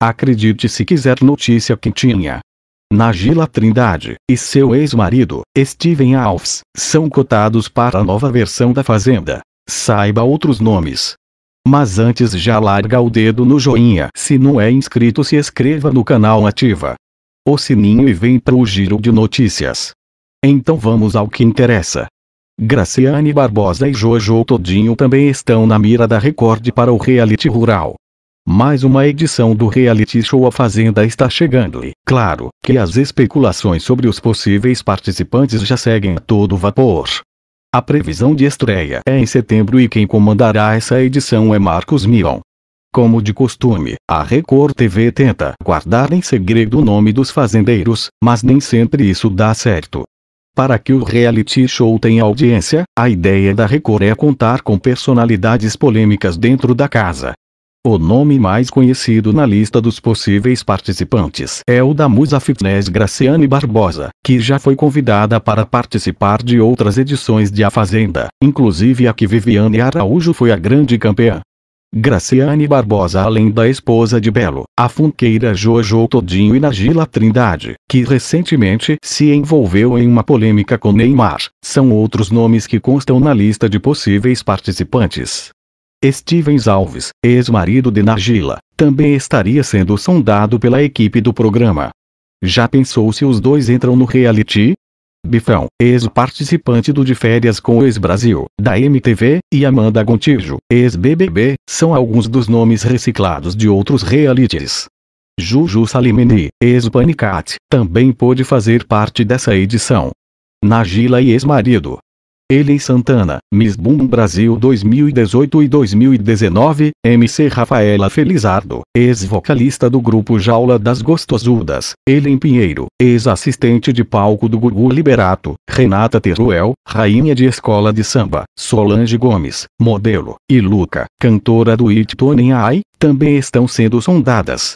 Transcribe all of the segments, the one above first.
Acredite se quiser notícia quentinha. Nagila Trindade e seu ex-marido, Steven Alves, são cotados para a nova versão da Fazenda. Saiba outros nomes. Mas antes já larga o dedo no joinha. Se não é inscrito, se inscreva no canal ativa o sininho e vem para o giro de notícias. Então vamos ao que interessa. Graciane Barbosa e Jojo Todinho também estão na mira da Record para o reality rural. Mais uma edição do reality show A Fazenda está chegando e, claro, que as especulações sobre os possíveis participantes já seguem a todo vapor. A previsão de estreia é em setembro e quem comandará essa edição é Marcos Mion. Como de costume, a Record TV tenta guardar em segredo o nome dos fazendeiros, mas nem sempre isso dá certo. Para que o reality show tenha audiência, a ideia da Record é contar com personalidades polêmicas dentro da casa, o nome mais conhecido na lista dos possíveis participantes é o da musa fitness Graciane Barbosa, que já foi convidada para participar de outras edições de A Fazenda, inclusive a que Viviane Araújo foi a grande campeã. Graciane Barbosa além da esposa de Belo, a funkeira Jojo Todinho e Nagila Trindade, que recentemente se envolveu em uma polêmica com Neymar, são outros nomes que constam na lista de possíveis participantes. Stevens Alves, ex-marido de Nagila, também estaria sendo sondado pela equipe do programa. Já pensou se os dois entram no reality? Bifão, ex-participante do De Férias com o Ex-Brasil, da MTV, e Amanda Gontijo, ex-BBB, são alguns dos nomes reciclados de outros realities. Juju Salimene, ex-Panicat, também pôde fazer parte dessa edição. Nagila e ex-marido, Elen Santana, Miss Boom Brasil 2018 e 2019, MC Rafaela Felizardo, ex-vocalista do grupo Jaula das Gostosudas, Elen Pinheiro, ex-assistente de palco do Gugu Liberato, Renata Teruel, rainha de escola de samba, Solange Gomes, modelo, e Luca, cantora do It Tony Ai, também estão sendo sondadas.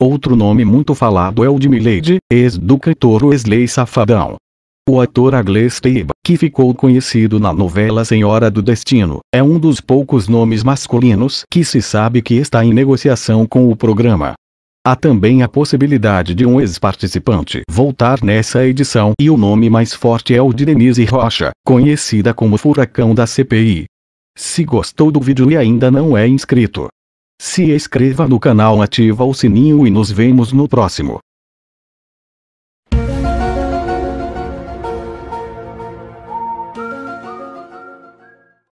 Outro nome muito falado é o de Milady, ex do cantor Wesley Safadão, o ator Aglaé Teiba, que ficou conhecido na novela Senhora do Destino, é um dos poucos nomes masculinos que se sabe que está em negociação com o programa. Há também a possibilidade de um ex-participante voltar nessa edição e o nome mais forte é o de Denise Rocha, conhecida como Furacão da CPI. Se gostou do vídeo e ainda não é inscrito, se inscreva no canal, ativa o sininho e nos vemos no próximo.